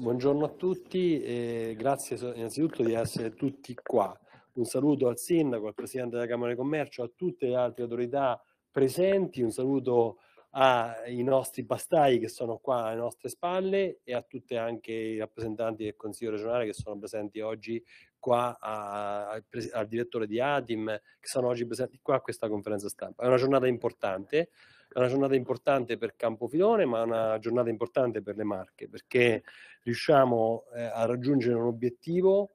Buongiorno a tutti e grazie innanzitutto di essere tutti qua. Un saluto al Sindaco, al Presidente della Camera di Commercio, a tutte le altre autorità presenti, un saluto ai nostri pastai che sono qua alle nostre spalle e a tutti anche i rappresentanti del Consiglio regionale che sono presenti oggi qua, a, al, al direttore di Adim che sono oggi presenti qua a questa conferenza stampa. È una giornata importante, è una giornata importante per Campofilone, ma è una giornata importante per le Marche, perché riusciamo eh, a raggiungere un obiettivo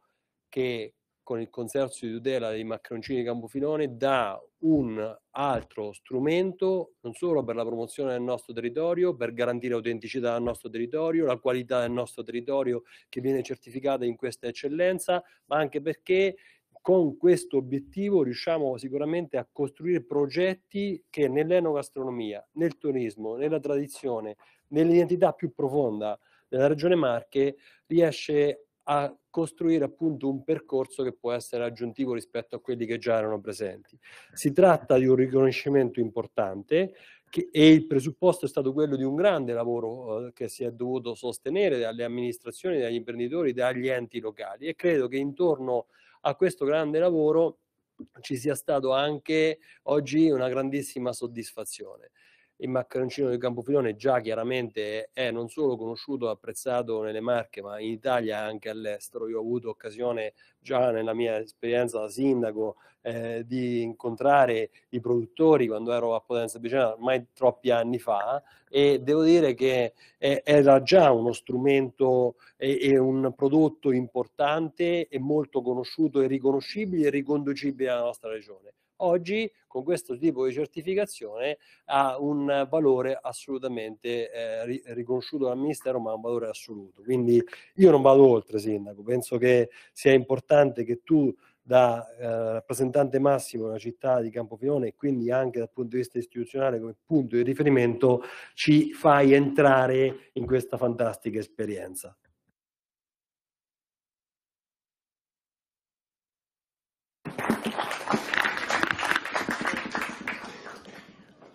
che con il consorzio di tutela dei macroncini di Campofilone dà un altro strumento non solo per la promozione del nostro territorio, per garantire autenticità del nostro territorio, la qualità del nostro territorio che viene certificata in questa eccellenza, ma anche perché con questo obiettivo riusciamo sicuramente a costruire progetti che nell'enogastronomia, nel turismo, nella tradizione, nell'identità più profonda della regione Marche riesce a costruire appunto un percorso che può essere aggiuntivo rispetto a quelli che già erano presenti. Si tratta di un riconoscimento importante che, e il presupposto è stato quello di un grande lavoro eh, che si è dovuto sostenere dalle amministrazioni, dagli imprenditori, dagli enti locali e credo che intorno a a questo grande lavoro ci sia stato anche oggi una grandissima soddisfazione il maccaroncino del Campofilone già chiaramente è non solo conosciuto, e apprezzato nelle Marche, ma in Italia e anche all'estero. Io ho avuto occasione già nella mia esperienza da sindaco eh, di incontrare i produttori quando ero a Potenza Bicena ormai troppi anni fa e devo dire che eh, era già uno strumento e, e, un prodotto importante e molto conosciuto e riconoscibile e riconducibile alla nostra regione. Oggi con questo tipo di certificazione ha un valore assolutamente eh, riconosciuto dal Ministero, ma un valore assoluto. Quindi io non vado oltre, Sindaco, penso che sia importante che tu da eh, rappresentante massimo della città di Campofilone e quindi anche dal punto di vista istituzionale come punto di riferimento ci fai entrare in questa fantastica esperienza.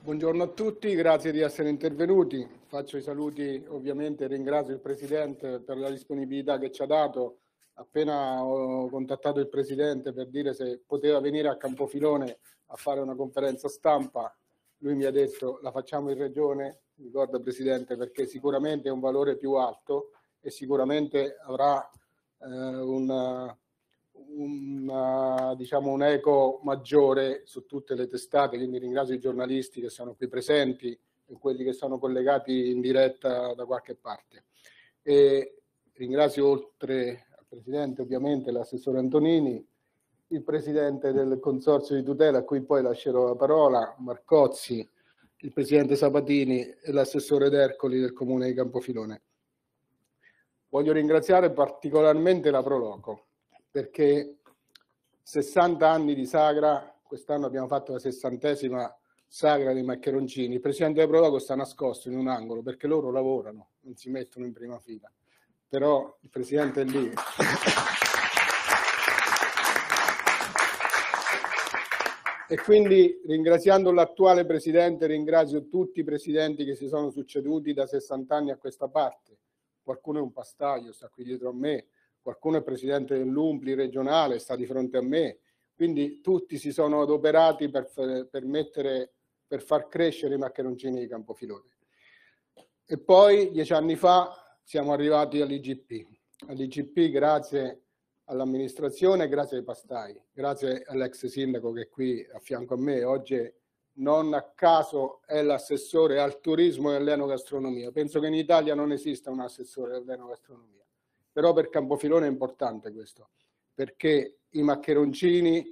Buongiorno a tutti, grazie di essere intervenuti. Faccio i saluti, ovviamente ringrazio il Presidente per la disponibilità che ci ha dato. Appena ho contattato il Presidente per dire se poteva venire a Campofilone a fare una conferenza stampa, lui mi ha detto la facciamo in Regione, ricorda Presidente, perché sicuramente è un valore più alto e sicuramente avrà eh, un una, eh, diciamo, un eco maggiore su tutte le testate, quindi ringrazio i giornalisti che sono qui presenti e quelli che sono collegati in diretta da qualche parte. E ringrazio oltre al Presidente ovviamente l'assessore Antonini, il Presidente del Consorzio di tutela a cui poi lascerò la parola, Marcozzi, il Presidente Sabatini e l'assessore D'Ercoli del Comune di Campofilone. Voglio ringraziare particolarmente la Proloco perché 60 anni di sagra, quest'anno abbiamo fatto la sessantesima sagra dei maccheroncini, il presidente Provago sta nascosto in un angolo perché loro lavorano, non si mettono in prima fila, però il presidente è lì. E quindi ringraziando l'attuale presidente, ringrazio tutti i presidenti che si sono succeduti da 60 anni a questa parte. Qualcuno è un pastaio, sta qui dietro a me, qualcuno è presidente dell'Umpli regionale, sta di fronte a me, quindi tutti si sono adoperati per, per, mettere, per far crescere i maccheroncini di Campofilone. E poi, dieci anni fa, siamo arrivati all'IGP. All'IGP grazie all'amministrazione, grazie ai pastai, grazie all'ex sindaco che è qui a fianco a me, oggi non a caso è l'assessore al turismo e all'enogastronomia. Penso che in Italia non esista un assessore all'enogastronomia però per Campofilone è importante questo, perché i maccheroncini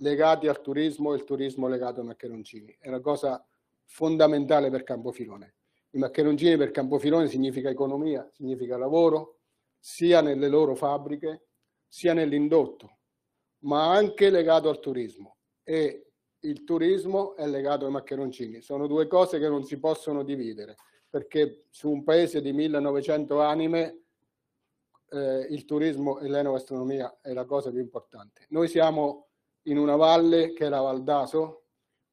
legati al turismo e il turismo legato ai maccheroncini, è una cosa fondamentale per Campofilone. I maccheroncini per Campofilone significa economia, significa lavoro, sia nelle loro fabbriche, sia nell'indotto, ma anche legato al turismo. E il turismo è legato ai maccheroncini. Sono due cose che non si possono dividere, perché su un paese di 1900 anime eh, il turismo e l'enogastronomia è la cosa più importante. Noi siamo in una valle che è la Valdaso,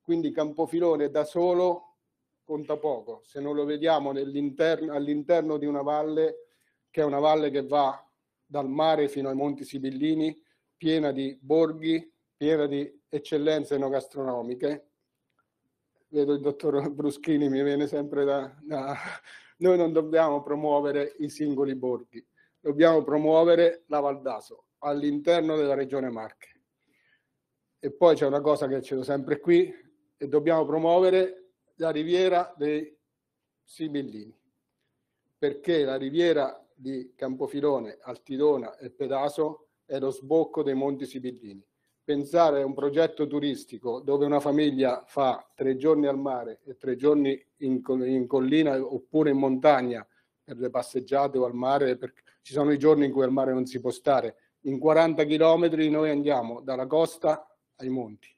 quindi Campofilone da solo conta poco. Se non lo vediamo all'interno di una valle, che è una valle che va dal mare fino ai Monti Sibillini, piena di borghi, piena di eccellenze enogastronomiche. Vedo il dottor Bruschini, mi viene sempre da, da... Noi non dobbiamo promuovere i singoli borghi, dobbiamo promuovere la Valdaso all'interno della regione Marche. E poi c'è una cosa che c'è sempre qui, e dobbiamo promuovere la riviera dei Sibillini, perché la riviera di Campofilone, Altidona e Pedaso è lo sbocco dei Monti Sibillini. Pensare a un progetto turistico dove una famiglia fa tre giorni al mare e tre giorni in, in collina oppure in montagna per le passeggiate o al mare, per, ci sono i giorni in cui al mare non si può stare. In 40 chilometri noi andiamo dalla costa ai monti.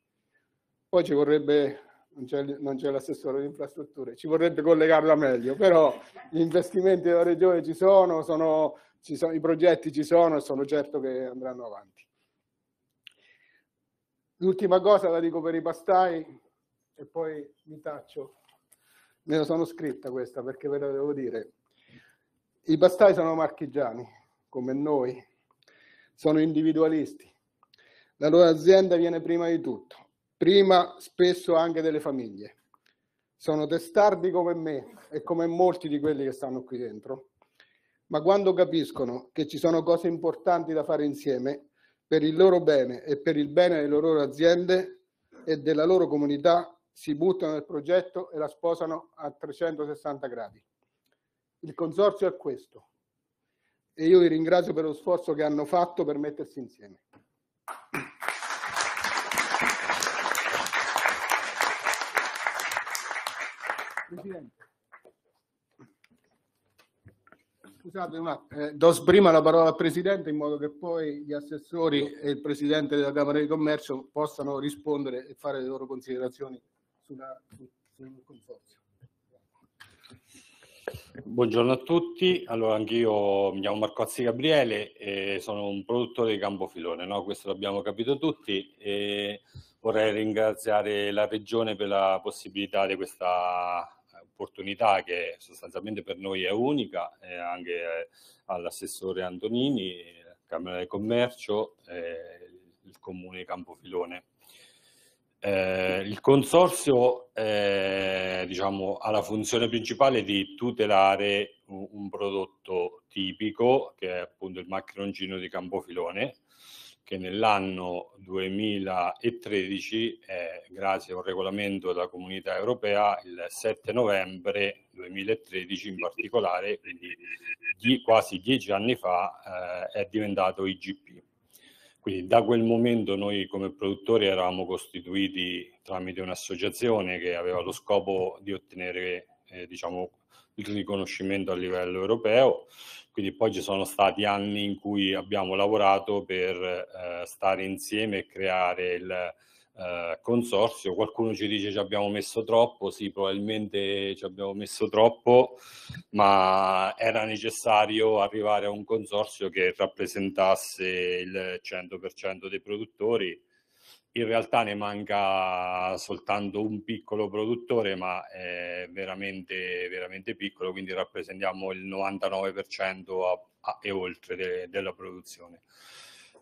Poi ci vorrebbe, non c'è, l'assessore di infrastrutture, ci vorrebbe collegarla meglio, però gli investimenti della regione ci sono, sono, ci sono i progetti ci sono e sono certo che andranno avanti. L'ultima cosa la dico per i pastai e poi mi taccio. Me la sono scritta questa perché ve la devo dire. I bastai sono marchigiani, come noi, sono individualisti. La loro azienda viene prima di tutto, prima spesso anche delle famiglie. Sono testardi come me e come molti di quelli che stanno qui dentro, ma quando capiscono che ci sono cose importanti da fare insieme per il loro bene e per il bene delle loro aziende e della loro comunità, si buttano nel progetto e la sposano a 360 gradi. Il consorzio è questo e io vi ringrazio per lo sforzo che hanno fatto per mettersi insieme. Presidente. Scusate, ma, eh, do prima la parola al Presidente in modo che poi gli assessori e il Presidente della Camera di Commercio possano rispondere e fare le loro considerazioni sulla, sul consorzio. Buongiorno a tutti, allora anch'io mi chiamo Marco Azzi Gabriele e sono un produttore di Campofilone, no? questo l'abbiamo capito tutti e vorrei ringraziare la Regione per la possibilità di questa opportunità che sostanzialmente per noi è unica, e anche eh, all'assessore Antonini, Camera del Commercio e il Comune di Campofilone. Eh, il consorzio eh, diciamo, ha la funzione principale di tutelare un, un, prodotto tipico, che è appunto il maccheroncino di Campofilone, che nell'anno 2013, eh, grazie a un regolamento della comunità europea, il 7 novembre 2013 in particolare, quindi die, quasi dieci anni fa, eh, è diventato IGP quindi da quel momento noi come produttori eravamo costituiti tramite un'associazione che aveva lo scopo di ottenere eh, diciamo, il riconoscimento a livello europeo, quindi poi ci sono stati anni in cui abbiamo lavorato per eh, stare insieme e creare il, eh, consorzio, qualcuno ci dice ci abbiamo messo troppo, sì probabilmente ci abbiamo messo troppo, ma era necessario arrivare a un consorzio che rappresentasse il 100% dei produttori. In realtà ne manca soltanto un piccolo produttore, ma è veramente, veramente piccolo, quindi rappresentiamo il 99% a, a, e oltre de, della produzione.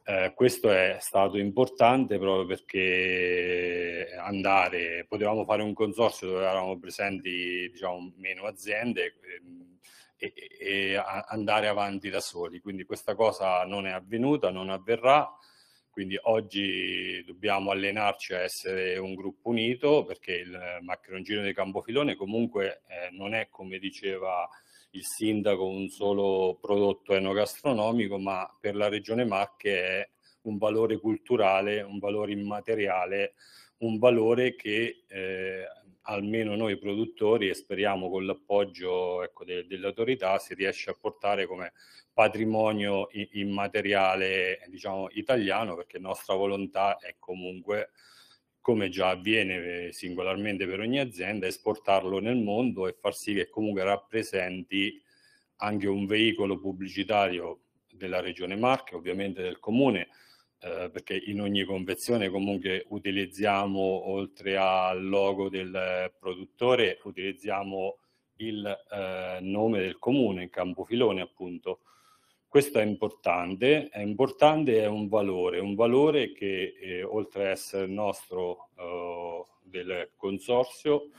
Eh, questo è stato importante proprio perché andare, potevamo fare un consorzio dove eravamo presenti diciamo, meno aziende ehm, e, e, andare avanti da soli. Quindi questa cosa non è avvenuta, non avverrà. Quindi oggi dobbiamo allenarci a essere un gruppo unito perché il macchinoncino di Campofilone comunque eh, non è come diceva il sindaco un solo prodotto enogastronomico, ma per la regione Marche è un valore culturale, un valore immateriale, un valore che eh, almeno noi produttori e speriamo con l'appoggio ecco, de- delle autorità si riesce a portare come patrimonio immateriale diciamo, italiano perché nostra volontà è comunque come già avviene eh, singolarmente per ogni azienda, esportarlo nel mondo e far sì che comunque rappresenti anche un veicolo pubblicitario della regione Marche, ovviamente del comune, eh, perché in ogni convenzione comunque utilizziamo, oltre al logo del produttore, utilizziamo il eh, nome del comune, Campofilone appunto, questo è importante, è importante, è un valore, un valore che eh, oltre ad essere nostro eh, del consorzio,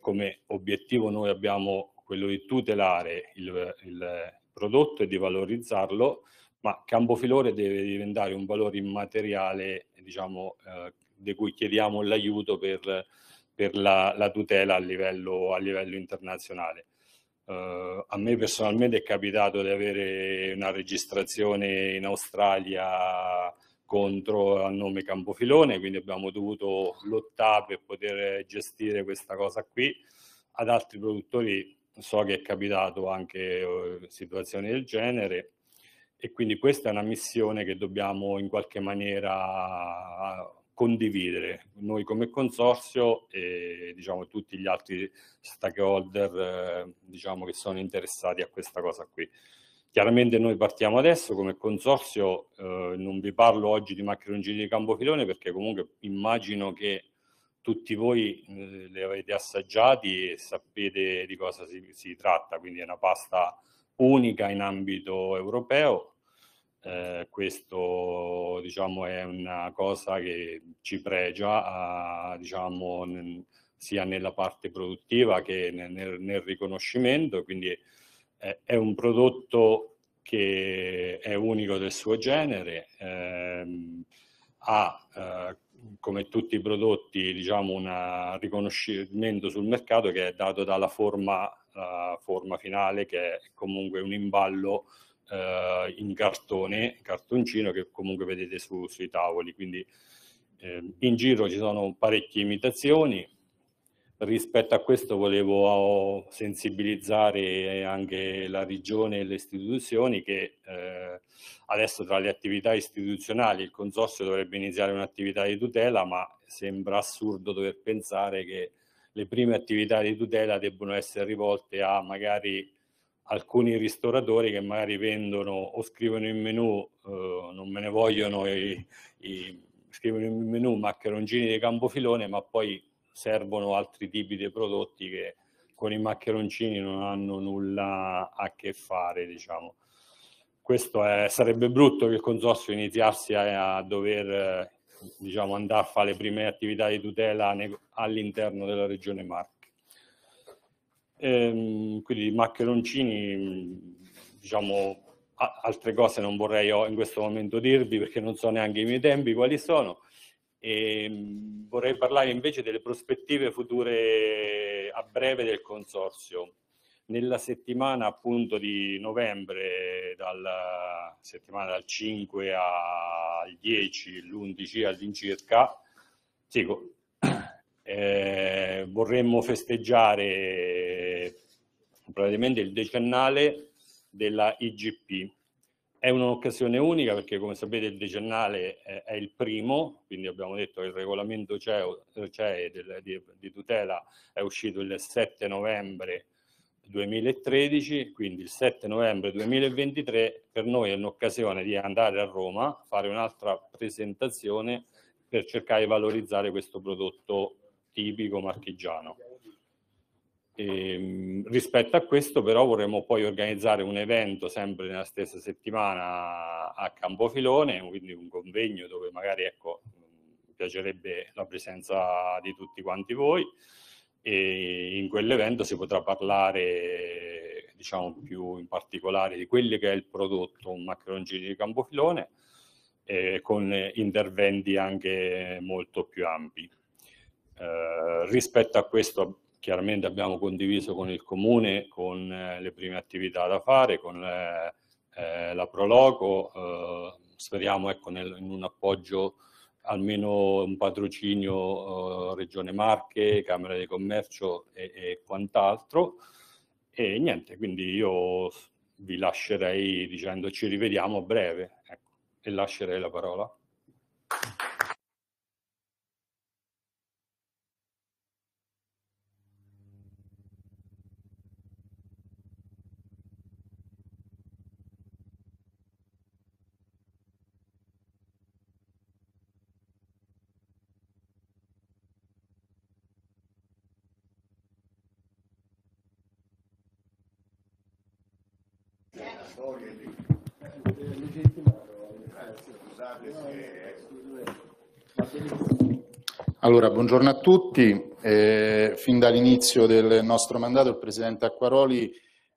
come obiettivo noi abbiamo quello di tutelare il, il prodotto e di valorizzarlo, ma Campofilore deve diventare un valore immateriale, diciamo, eh, di cui chiediamo l'aiuto per, per la, la, tutela a livello, a livello internazionale. Uh, a me personalmente è capitato di avere una registrazione in Australia contro a nome Campofilone, quindi abbiamo dovuto lottare per poter gestire questa cosa qui. Ad altri produttori so che è capitato anche uh, situazioni del genere e quindi questa è una missione che dobbiamo in qualche maniera condividere noi come consorzio e diciamo, tutti gli altri stakeholder eh, diciamo, che sono interessati a questa cosa qui. Chiaramente noi partiamo adesso come consorzio, eh, non vi parlo oggi di macchinoncini di Campofilone perché comunque immagino che tutti voi eh, le avete assaggiati e sapete di cosa si, si tratta, quindi è una pasta unica in ambito europeo eh, questo diciamo, è una cosa che ci pregia a, diciamo, sia nella parte produttiva che nel, nel riconoscimento, quindi eh, è un prodotto che è unico del suo genere, ehm, ha eh, come tutti i prodotti diciamo, un riconoscimento sul mercato che è dato dalla forma, eh, forma finale che è comunque un imballo eh, in cartone, cartoncino che comunque vedete su, sui tavoli, quindi eh, in giro ci sono parecchie imitazioni. Rispetto a questo volevo sensibilizzare anche la regione e le istituzioni che eh, adesso tra le attività istituzionali il consorzio dovrebbe iniziare un'attività di tutela, ma sembra assurdo dover pensare che le prime attività di tutela debbano essere rivolte a magari alcuni ristoratori che magari vendono o scrivono in menù, eh, non me ne vogliono i, i, scrivono in menù maccheroncini di Campofilone, ma poi servono altri tipi di prodotti che con i maccheroncini non hanno nulla a che fare, diciamo. Questo è, sarebbe brutto che il consorzio iniziasse a, a dover eh, diciamo, andare a fare le prime attività di tutela all'interno della regione Marche. Ehm, quindi maccheroncini, diciamo, altre cose non vorrei in questo momento dirvi perché non so neanche i miei tempi quali sono. E ehm, vorrei parlare invece delle prospettive future a breve del consorzio. Nella settimana appunto di novembre, dalla settimana dal 5 al 10, l'11 all'incirca, sì, eh, vorremmo festeggiare eh, praticamente il decennale della IGP. È un'occasione unica perché come sapete il decennale eh, è il primo, quindi abbiamo detto che il regolamento CEO, eh, CEE di, di tutela è uscito il 7 novembre 2013, quindi il 7 novembre 2023 per noi è un'occasione di andare a Roma, fare un'altra presentazione per cercare di valorizzare questo prodotto tipico marchigiano. E, ehm, rispetto a questo però vorremmo poi organizzare un evento sempre nella stessa settimana a Campofilone, quindi un convegno dove magari ecco, piacerebbe la presenza di tutti quanti voi e in quell'evento si potrà parlare diciamo più in particolare di quello che è il prodotto un maccheroncino di Campofilone eh, con interventi anche molto più ampi. Eh, rispetto a questo chiaramente abbiamo condiviso con il comune, con eh, le prime attività da fare, con eh, la Proloco, speriamo ecco, nel, in un appoggio almeno un patrocinio eh, Regione Marche, Camera di Commercio e, e, quant'altro. E niente, quindi io vi lascerei dicendo ci rivediamo a breve ecco, e lascerei la parola. Allora, buongiorno a tutti. Eh, fin dall'inizio del nostro mandato il Presidente Acquaroli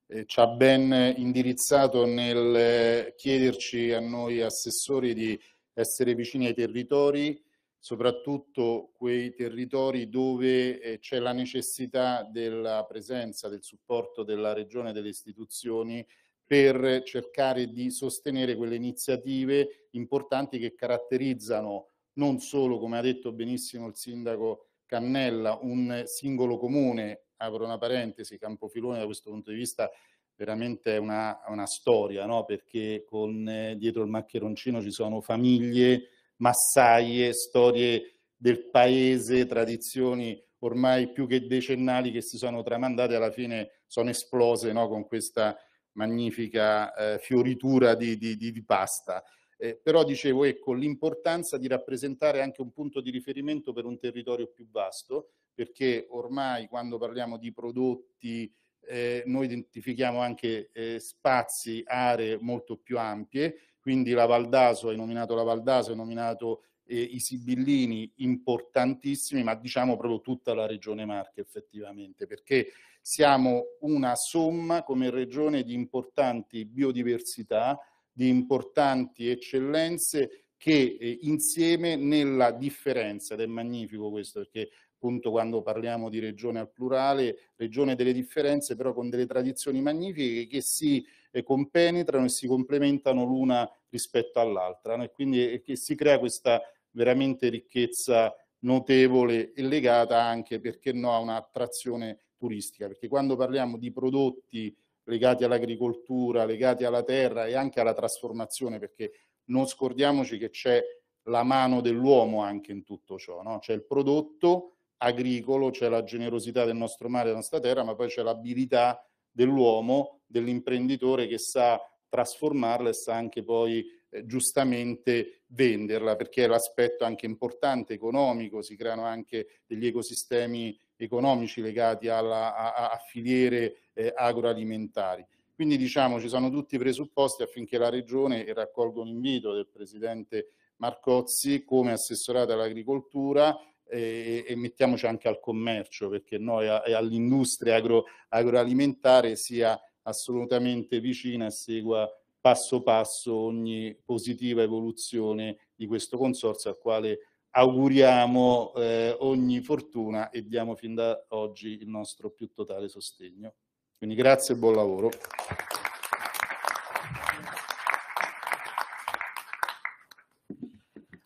eh, ci ha ben indirizzato nel eh, chiederci a noi assessori di essere vicini ai territori, soprattutto quei territori dove eh, c'è la necessità della presenza, del supporto della Regione e delle istituzioni per cercare di sostenere quelle iniziative importanti che caratterizzano non solo, come ha detto benissimo il sindaco Cannella, un singolo comune, apro una parentesi, Campofilone da questo punto di vista veramente è una, una, storia, no? perché con, eh, dietro il maccheroncino ci sono famiglie, massaie, storie del paese, tradizioni ormai più che decennali che si sono tramandate alla fine sono esplose no? con questa magnifica eh, fioritura di, di, di, di pasta. Eh, però dicevo, ecco, l'importanza di rappresentare anche un punto di riferimento per un territorio più vasto, perché ormai quando parliamo di prodotti eh, noi identifichiamo anche eh, spazi, aree molto più ampie, quindi la Valdaso, hai nominato la Valdaso, hai nominato eh, i Sibillini, importantissimi, ma diciamo proprio tutta la regione Marche effettivamente, perché siamo una somma come regione di importanti biodiversità, di importanti eccellenze che eh, insieme nella differenza, ed è magnifico questo perché appunto quando parliamo di regione al plurale, regione delle differenze però con delle tradizioni magnifiche che si eh, compenetrano e si complementano l'una rispetto all'altra no? e quindi eh, che si crea questa veramente ricchezza notevole e legata anche, perché no, a un'attrazione turistica, perché quando parliamo di prodotti legati all'agricoltura, legati alla terra e anche alla trasformazione, perché non scordiamoci che c'è la mano dell'uomo anche in tutto ciò, no? c'è il prodotto agricolo, c'è la generosità del nostro mare, della nostra terra, ma poi c'è l'abilità dell'uomo, dell'imprenditore che sa trasformarla e sa anche poi eh, giustamente venderla, perché è l'aspetto anche importante economico, si creano anche degli ecosistemi economici legati alla, a, a, filiere eh, agroalimentari. Quindi diciamo ci sono tutti i presupposti affinché la Regione, e raccolgo l'invito del Presidente Marcozzi come assessorata all'agricoltura, eh, e, e, mettiamoci anche al commercio, perché noi e all'industria agro, agroalimentare sia assolutamente vicina e segua passo passo ogni positiva evoluzione di questo consorzio al quale auguriamo eh, ogni fortuna e diamo fin da oggi il nostro più totale sostegno. Quindi grazie e buon lavoro.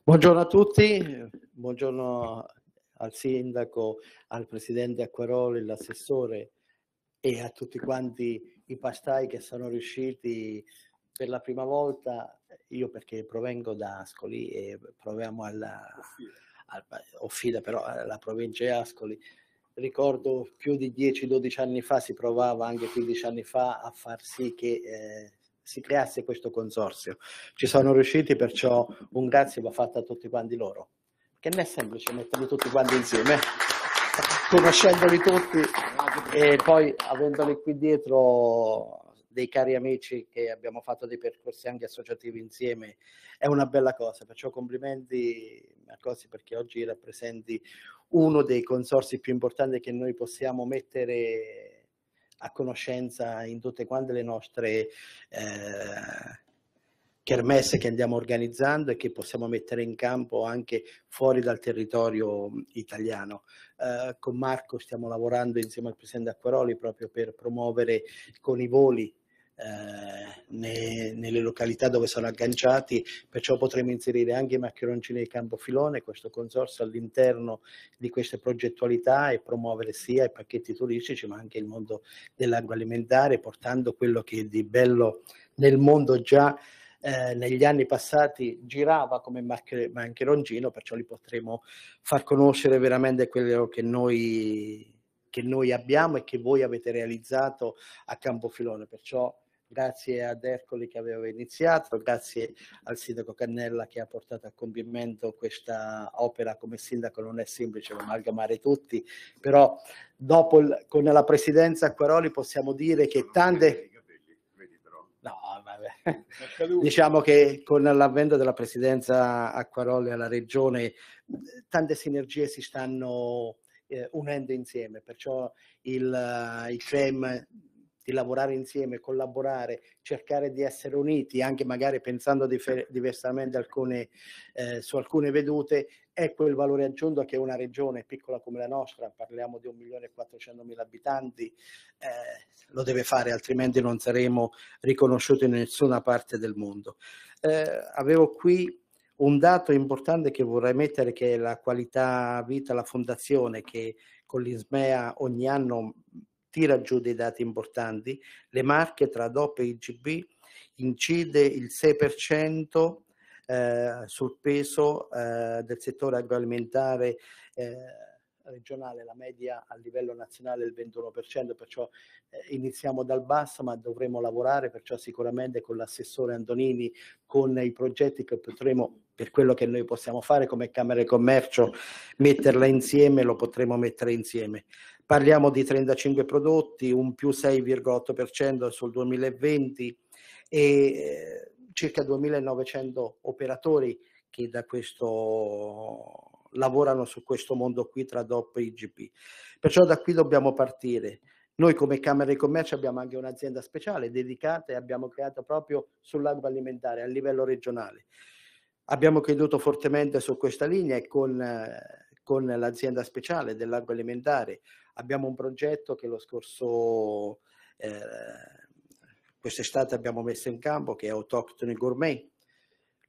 Buongiorno a tutti, buongiorno al sindaco, al presidente Acquaroli, l'assessore e a tutti quanti i pastai che sono riusciti per la prima volta io perché provengo da Ascoli e proviamo alla, al, Offida, però eh, la provincia di Ascoli, ricordo più di 10-12 anni fa si provava anche 15 anni fa a far sì che eh, si creasse questo consorzio. Ci sono riusciti, perciò un grazie va fatto a tutti quanti loro. Che non è semplice metterli tutti quanti insieme, conoscendoli tutti e poi avendoli qui dietro dei cari amici che abbiamo fatto dei percorsi anche associativi insieme è una bella cosa, perciò complimenti a Cosi perché oggi rappresenti uno dei consorsi più importanti che noi possiamo mettere a conoscenza in tutte quante le nostre eh, kermesse che andiamo organizzando e che possiamo mettere in campo anche fuori dal territorio italiano. Eh, con Marco stiamo lavorando insieme al Presidente Acquaroli proprio per promuovere con i voli eh, nei, nelle località dove sono agganciati, perciò potremo inserire anche i maccheroncini di campo filone, questo consorzio all'interno di queste progettualità e promuovere sia i pacchetti turistici ma anche il mondo dell'agroalimentare, portando quello che è di bello nel mondo già eh, negli anni passati girava come maccheroncino, perciò li potremo far conoscere veramente quello che noi, che noi abbiamo e che voi avete realizzato a Campofilone. Perciò grazie ad Ercoli che aveva iniziato, grazie al sindaco Cannella che ha portato a compimento questa opera come sindaco non è semplice amalgamare tutti, però dopo il, con la presidenza Acquaroli possiamo dire che tante... No, vabbè. diciamo che con l'avvento della presidenza Acquaroli alla regione tante sinergie si stanno eh, unendo insieme, perciò il, eh, il CREM di lavorare insieme, collaborare, cercare di essere uniti, anche magari pensando difer- diversamente alcune, eh, su alcune vedute, è quel valore aggiunto che una regione piccola come la nostra, parliamo di 1.400.000 abitanti, eh, lo deve fare, altrimenti non saremo riconosciuti in nessuna parte del mondo. Eh, avevo qui un dato importante che vorrei mettere che è la qualità vita, la fondazione che con l'ISMEA ogni anno tira giù dei dati importanti. Le marche tra DOP e IGB incide il 6% eh, sul peso eh, del settore agroalimentare eh, regionale, la media a livello nazionale è il 21%, perciò eh, iniziamo dal basso ma dovremo lavorare, perciò sicuramente con l'assessore Antonini, con i progetti che potremo per quello che noi possiamo fare come Camera di Commercio, metterla insieme, lo potremo mettere insieme. Parliamo di 35 prodotti, un più 6,8% sul 2020 e eh, circa 2.900 operatori che da questo lavorano su questo mondo qui tra DOP e IGP. Perciò da qui dobbiamo partire. Noi come Camera di Commercio abbiamo anche un'azienda speciale dedicata e abbiamo creato proprio sull'agroalimentare a livello regionale. Abbiamo creduto fortemente su questa linea e con, eh, con l'azienda speciale dell'agroalimentare abbiamo un progetto che lo scorso, eh, quest'estate abbiamo messo in campo che è Autoctone Gourmet.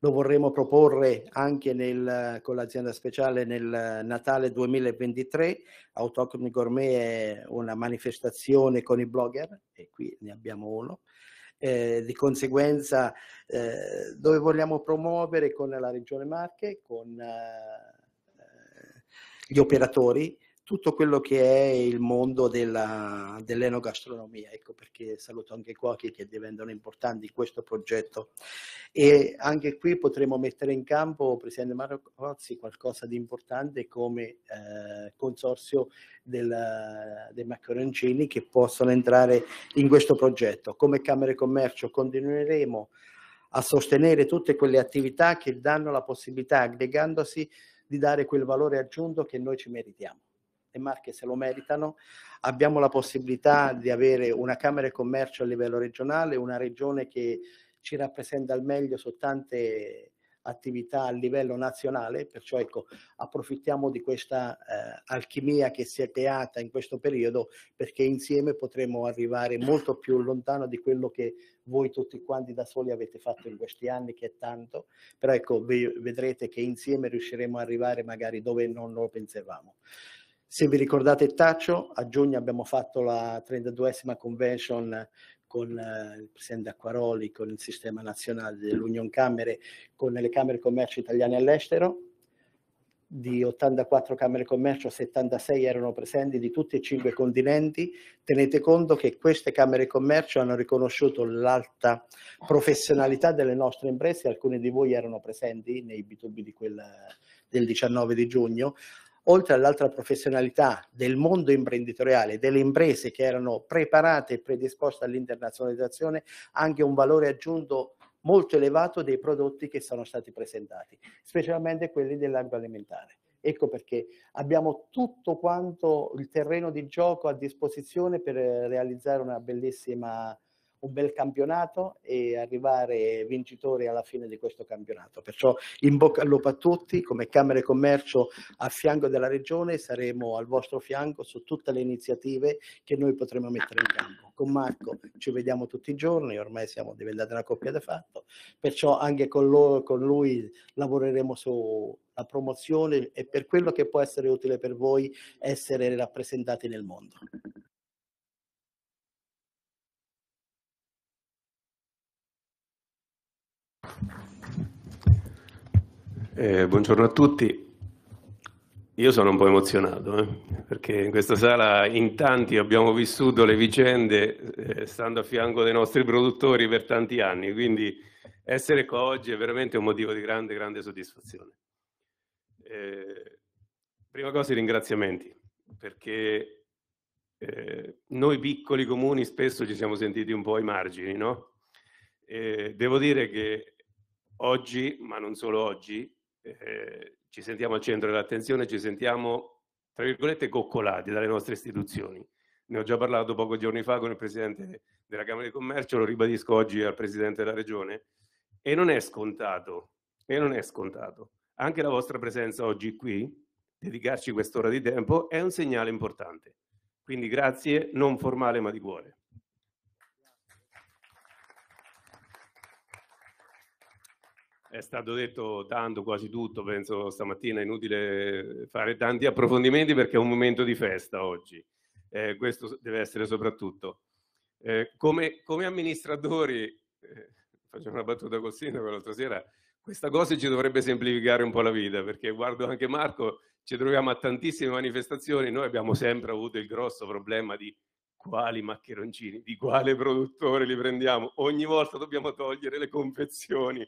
Lo vorremmo proporre anche nel, con l'azienda speciale nel Natale 2023. Autoctone Gourmet è una manifestazione con i blogger e qui ne abbiamo uno. Eh, di conseguenza eh, dove vogliamo promuovere con la Regione Marche, con eh, gli operatori tutto quello che è il mondo della, dell'enogastronomia, ecco perché saluto anche i cuochi che diventano importanti in questo progetto. E anche qui potremo mettere in campo, Presidente Mario Cozzi, qualcosa di importante come eh, consorzio del, dei macchioncini che possono entrare in questo progetto. Come Camere Commercio continueremo a sostenere tutte quelle attività che danno la possibilità, aggregandosi, di dare quel valore aggiunto che noi ci meritiamo le marche se lo meritano, abbiamo la possibilità di avere una Camera di Commercio a livello regionale, una regione che ci rappresenta al meglio su tante attività a livello nazionale, perciò ecco, approfittiamo di questa eh, alchimia che si è creata in questo periodo perché insieme potremo arrivare molto più lontano di quello che voi tutti quanti da soli avete fatto in questi anni, che è tanto, però ecco, vedrete che insieme riusciremo ad arrivare magari dove non lo pensavamo. Se vi ricordate Taccio, a giugno abbiamo fatto la 32esima convention con eh, il presidente Acquaroli, con il sistema nazionale dell'Union Camere, con le Camere Commercio italiane all'estero. Di 84 Camere Commercio, 76 erano presenti di tutti e cinque continenti. Tenete conto che queste Camere Commercio hanno riconosciuto l'alta professionalità delle nostre imprese, alcuni di voi erano presenti nei B2B di quel, del 19 di giugno, oltre all'altra professionalità del mondo imprenditoriale, delle imprese che erano preparate e predisposte all'internazionalizzazione, anche un valore aggiunto molto elevato dei prodotti che sono stati presentati, specialmente quelli dell'agroalimentare. Ecco perché abbiamo tutto quanto il terreno di gioco a disposizione per realizzare una bellissima un bel campionato e arrivare vincitori alla fine di questo campionato. Perciò in bocca al lupo a tutti, come Camera e Commercio a fianco della Regione saremo al vostro fianco su tutte le iniziative che noi potremo mettere in campo. Con Marco ci vediamo tutti i giorni, ormai siamo diventati una coppia di fatto, perciò anche con, lo, con lui lavoreremo sulla promozione e per quello che può essere utile per voi essere rappresentati nel mondo. Eh, buongiorno a tutti. Io sono un po' emozionato eh, perché in questa sala in tanti abbiamo vissuto le vicende eh, stando a fianco dei nostri produttori per tanti anni, quindi essere qua oggi è veramente un motivo di grande, grande soddisfazione. Eh, prima cosa i ringraziamenti perché eh, noi piccoli comuni spesso ci siamo sentiti un po' ai margini, no? Eh, devo dire che oggi, ma non solo oggi, eh, ci sentiamo al centro dell'attenzione, ci sentiamo, tra virgolette, coccolati dalle nostre istituzioni. Ne ho già parlato pochi giorni fa con il Presidente della Camera di Commercio, lo ribadisco oggi al Presidente della Regione, e non è scontato, e non è scontato. Anche la vostra presenza oggi qui, dedicarci quest'ora di tempo, è un segnale importante. Quindi grazie, non formale ma di cuore. È stato detto tanto, quasi tutto, penso stamattina, è inutile fare tanti approfondimenti perché è un momento di festa oggi, eh, questo deve essere soprattutto. Eh, come, come, amministratori, eh, facciamo una battuta col sindaco l'altra sera, questa cosa ci dovrebbe semplificare un po' la vita perché guardo anche Marco, ci troviamo a tantissime manifestazioni, noi abbiamo sempre avuto il grosso problema di quali maccheroncini, di quale produttore li prendiamo. Ogni volta dobbiamo togliere le confezioni,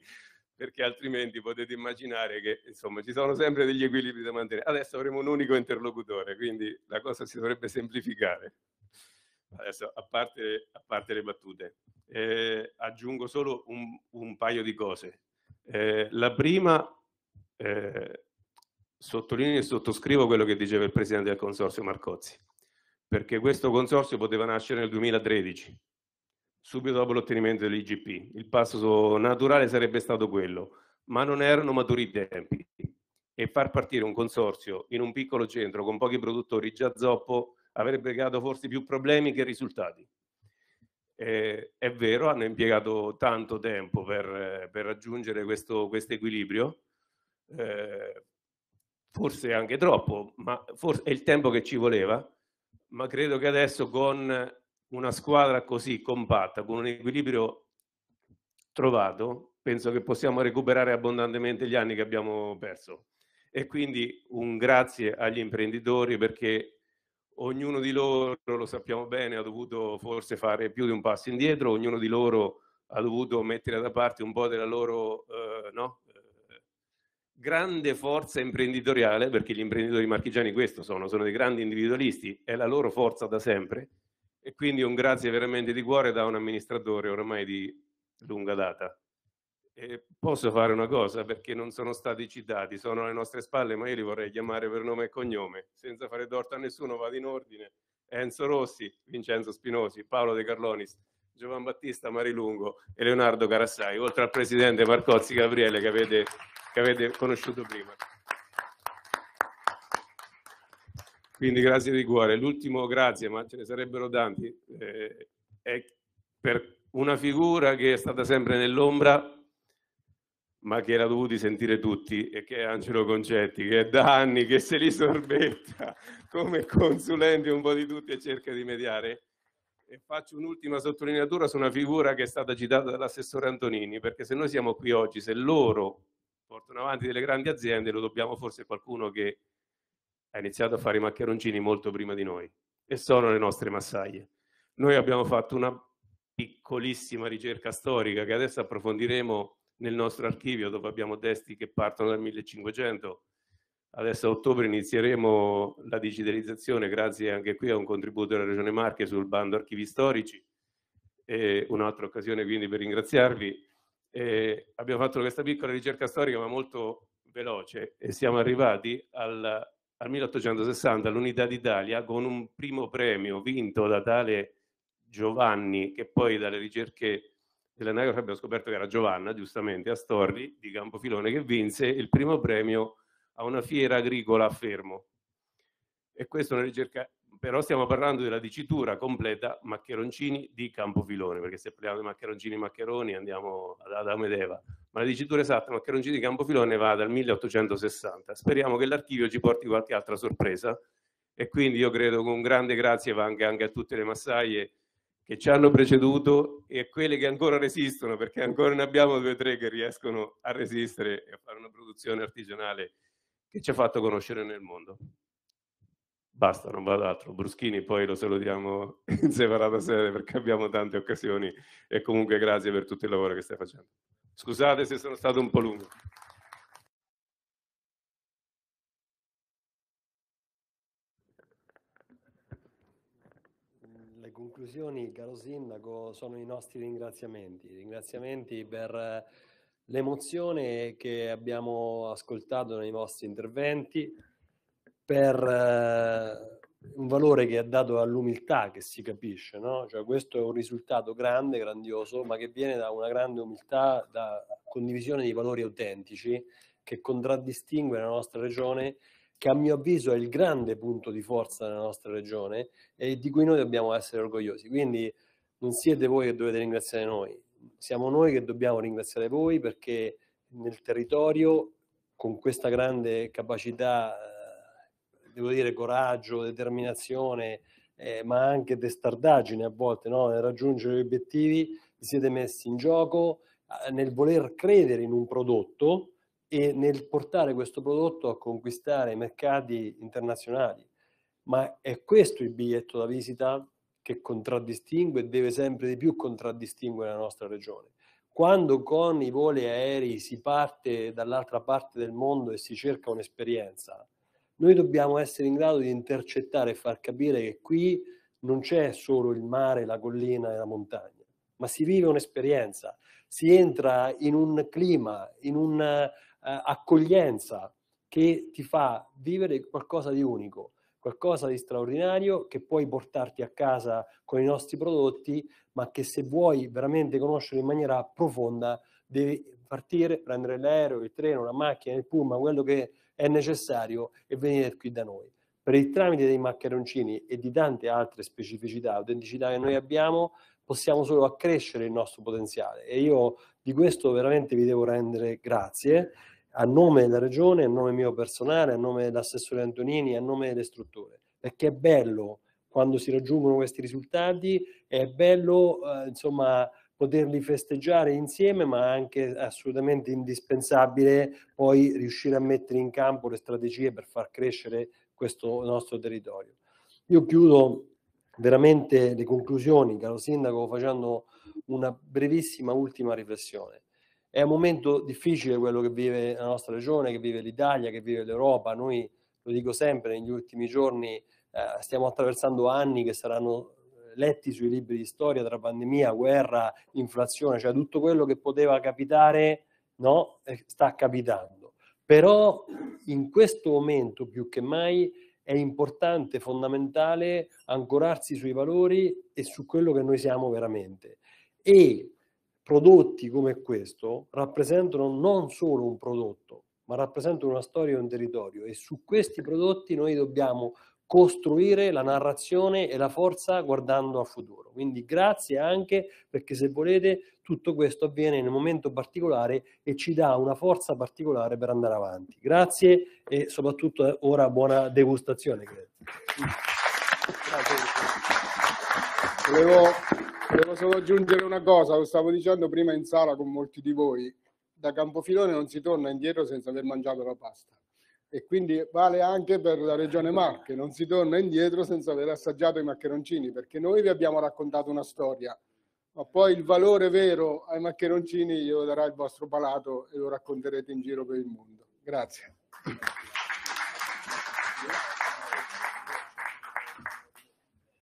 perché altrimenti potete immaginare che insomma, ci sono sempre degli equilibri da mantenere. Adesso avremo un unico interlocutore, quindi la cosa si dovrebbe semplificare. Adesso, a parte, a parte le battute, eh, aggiungo solo un, un, paio di cose. Eh, la prima, eh, sottolineo e sottoscrivo quello che diceva il presidente del consorzio Marcozzi, perché questo consorzio poteva nascere nel 2013, subito dopo l'ottenimento dell'IGP. Il passo naturale sarebbe stato quello, ma non erano maturi i tempi e far partire un consorzio in un piccolo centro con pochi produttori già zoppo avrebbe creato forse più problemi che risultati. Eh, è vero, hanno impiegato tanto tempo per, per raggiungere questo equilibrio, eh, forse anche troppo, ma forse è il tempo che ci voleva, ma credo che adesso con una squadra così compatta, con un equilibrio trovato, penso che possiamo recuperare abbondantemente gli anni che abbiamo perso. E quindi un grazie agli imprenditori perché ognuno di loro, lo sappiamo bene, ha dovuto forse fare più di un passo indietro, ognuno di loro ha dovuto mettere da parte un po' della loro eh, no? Eh, grande forza imprenditoriale, perché gli imprenditori marchigiani questo sono, sono dei grandi individualisti, è la loro forza da sempre e quindi un grazie veramente di cuore da un amministratore ormai di lunga data. E posso fare una cosa perché non sono stati citati, sono alle nostre spalle, ma io li vorrei chiamare per nome e cognome, senza fare torto a nessuno, vado in ordine. Enzo Rossi, Vincenzo Spinosi, Paolo De Carlonis, Giovan Battista Marilungo e Leonardo Carassai, oltre al presidente Marcozzi Gabriele che avete, che avete conosciuto prima. Quindi grazie di cuore. L'ultimo grazie, ma ce ne sarebbero tanti, eh, è per una figura che è stata sempre nell'ombra, ma che era dovuti sentire tutti e che è Angelo Concetti, che è da anni che se li sorbetta come consulente un po' di tutti e cerca di mediare. E faccio un'ultima sottolineatura su una figura che è stata citata dall'assessore Antonini, perché se noi siamo qui oggi, se loro portano avanti delle grandi aziende, lo dobbiamo forse a qualcuno che ha iniziato a fare i maccheroncini molto prima di noi e sono le nostre massaie. Noi abbiamo fatto una piccolissima ricerca storica che adesso approfondiremo nel nostro archivio dove abbiamo testi che partono dal 1500. Adesso a ottobre inizieremo la digitalizzazione grazie anche qui a un contributo della Regione Marche sul bando archivi storici un'altra occasione quindi per ringraziarvi. E abbiamo fatto questa piccola ricerca storica ma molto veloce e siamo arrivati al al 1860 l'Unità d'Italia con un primo premio vinto da tale Giovanni, che poi dalle ricerche dell'anagrafe abbiamo scoperto che era Giovanna, giustamente, a Storri di Campofilone, che vinse il primo premio a una fiera agricola a Fermo. E questa è una ricerca però stiamo parlando della dicitura completa maccheroncini di Campofilone, perché se parliamo di maccheroncini e maccheroni andiamo ad Adamo ed Eva, ma la dicitura esatta maccheroncini di Campofilone va dal 1860. Speriamo che l'archivio ci porti qualche altra sorpresa e quindi io credo con grande grazie va anche, anche a tutte le massaie che ci hanno preceduto e a quelle che ancora resistono, perché ancora ne abbiamo due o tre che riescono a resistere e a fare una produzione artigianale che ci ha fatto conoscere nel mondo. Basta, non vado altro. Bruschini poi lo salutiamo in separata sede perché abbiamo tante occasioni e comunque grazie per tutto il lavoro che stai facendo. Scusate se sono stato un po' lungo. Le conclusioni, caro Sindaco, sono i nostri ringraziamenti. Ringraziamenti per eh, l'emozione che abbiamo ascoltato nei vostri interventi, per eh, un valore che ha dato all'umiltà che si capisce, no? cioè, questo è un risultato grande, grandioso, ma che viene da una grande umiltà, da condivisione di valori autentici che contraddistingue la nostra regione, che a mio avviso è il grande punto di forza della nostra regione e di cui noi dobbiamo essere orgogliosi. Quindi non siete voi che dovete ringraziare noi, siamo noi che dobbiamo ringraziare voi perché nel territorio con questa grande capacità devo dire, coraggio, determinazione, eh, ma anche testardaggine a volte no? nel raggiungere gli obiettivi, vi siete messi in gioco nel voler credere in un prodotto e nel portare questo prodotto a conquistare mercati internazionali. Ma è questo il biglietto da visita che contraddistingue e deve sempre di più contraddistinguere la nostra regione. Quando con i voli aerei si parte dall'altra parte del mondo e si cerca un'esperienza, noi dobbiamo essere in grado di intercettare e far capire che qui non c'è solo il mare, la collina e la montagna, ma si vive un'esperienza, si entra in un clima, in un'accoglienza eh, che ti fa vivere qualcosa di unico, qualcosa di straordinario che puoi portarti a casa con i nostri prodotti, ma che se vuoi veramente conoscere in maniera profonda devi partire, prendere l'aereo, il treno, la macchina, il pullman, quello che è necessario e venire qui da noi. Per il tramite dei maccheroncini e di tante altre specificità, autenticità che noi abbiamo, possiamo solo accrescere il nostro potenziale e io di questo veramente vi devo rendere grazie a nome della regione, a nome mio personale, a nome dell'assessore Antonini, a nome dell'istruttore, perché è bello quando si raggiungono questi risultati, è bello eh, insomma poterli festeggiare insieme, ma anche assolutamente indispensabile poi riuscire a mettere in campo le strategie per far crescere questo nostro territorio. Io chiudo veramente le conclusioni, caro Sindaco, facendo una brevissima ultima riflessione. È un momento difficile quello che vive la nostra regione, che vive l'Italia, che vive l'Europa. Noi, lo dico sempre, negli ultimi giorni eh, stiamo attraversando anni che saranno letti sui libri di storia tra pandemia, guerra, inflazione, cioè tutto quello che poteva capitare, no, eh, sta capitando. Però in questo momento più che mai è importante, fondamentale ancorarsi sui valori e su quello che noi siamo veramente. E prodotti come questo rappresentano non solo un prodotto, ma rappresentano una storia e un territorio e su questi prodotti noi dobbiamo costruire la narrazione e la forza guardando al futuro. Quindi grazie anche perché se volete tutto questo avviene in un momento particolare e ci dà una forza particolare per andare avanti. Grazie e soprattutto eh, ora buona degustazione. Grazie. Volevo, volevo solo aggiungere una cosa, lo stavo dicendo prima in sala con molti di voi, da Campofilone non si torna indietro senza aver mangiato la pasta e quindi vale anche per la regione Marche, non si torna indietro senza aver assaggiato i maccheroncini, perché noi vi abbiamo raccontato una storia, ma poi il valore vero ai maccheroncini glielo darà il vostro palato e lo racconterete in giro per il mondo. Grazie.